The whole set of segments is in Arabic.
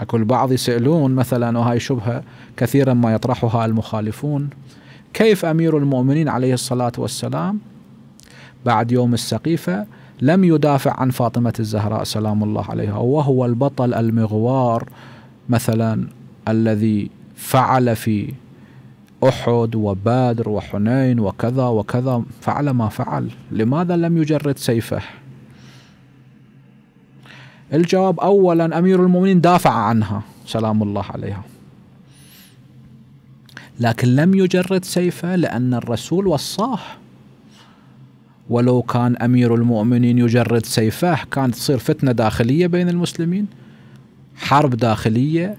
اكو البعض يسالون مثلا وهي شبهه كثيرا ما يطرحها المخالفون كيف امير المؤمنين عليه الصلاه والسلام بعد يوم السقيفه لم يدافع عن فاطمه الزهراء سلام الله عليها وهو البطل المغوار مثلا الذي فعل في احد وبادر وحنين وكذا وكذا فعل ما فعل لماذا لم يجرد سيفه الجواب أولا أمير المؤمنين دافع عنها سلام الله عليها لكن لم يجرد سيفه لأن الرسول وصاه ولو كان أمير المؤمنين يجرد سيفه كانت تصير فتنة داخلية بين المسلمين حرب داخلية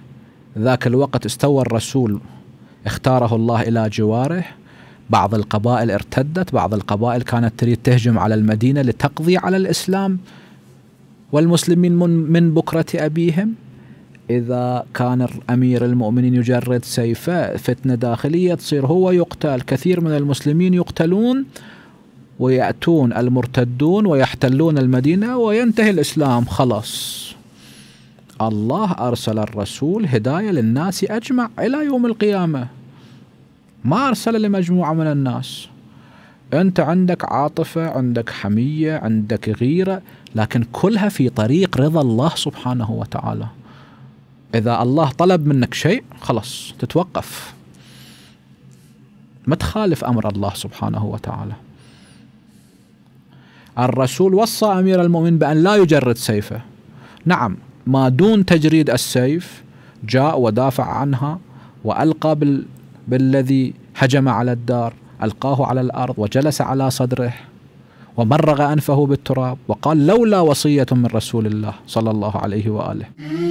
ذاك الوقت استوى الرسول اختاره الله إلى جواره بعض القبائل ارتدت بعض القبائل كانت تريد تهجم على المدينة لتقضي على الإسلام والمسلمين من, من بكرة أبيهم إذا كان أمير المؤمنين يجرد سيفه فتنة داخلية تصير هو يقتل كثير من المسلمين يقتلون ويأتون المرتدون ويحتلون المدينة وينتهي الإسلام خلاص الله أرسل الرسول هداية للناس أجمع إلى يوم القيامة ما أرسل لمجموعة من الناس أنت عندك عاطفة عندك حمية عندك غيرة لكن كلها في طريق رضا الله سبحانه وتعالى إذا الله طلب منك شيء خلاص تتوقف ما تخالف أمر الله سبحانه وتعالى الرسول وصى أمير المؤمنين بأن لا يجرد سيفه نعم ما دون تجريد السيف جاء ودافع عنها وألقى بال... بالذي هجم على الدار ألقاه على الأرض وجلس على صدره ومرغ أنفه بالتراب وقال لولا وصية من رسول الله صلى الله عليه وآله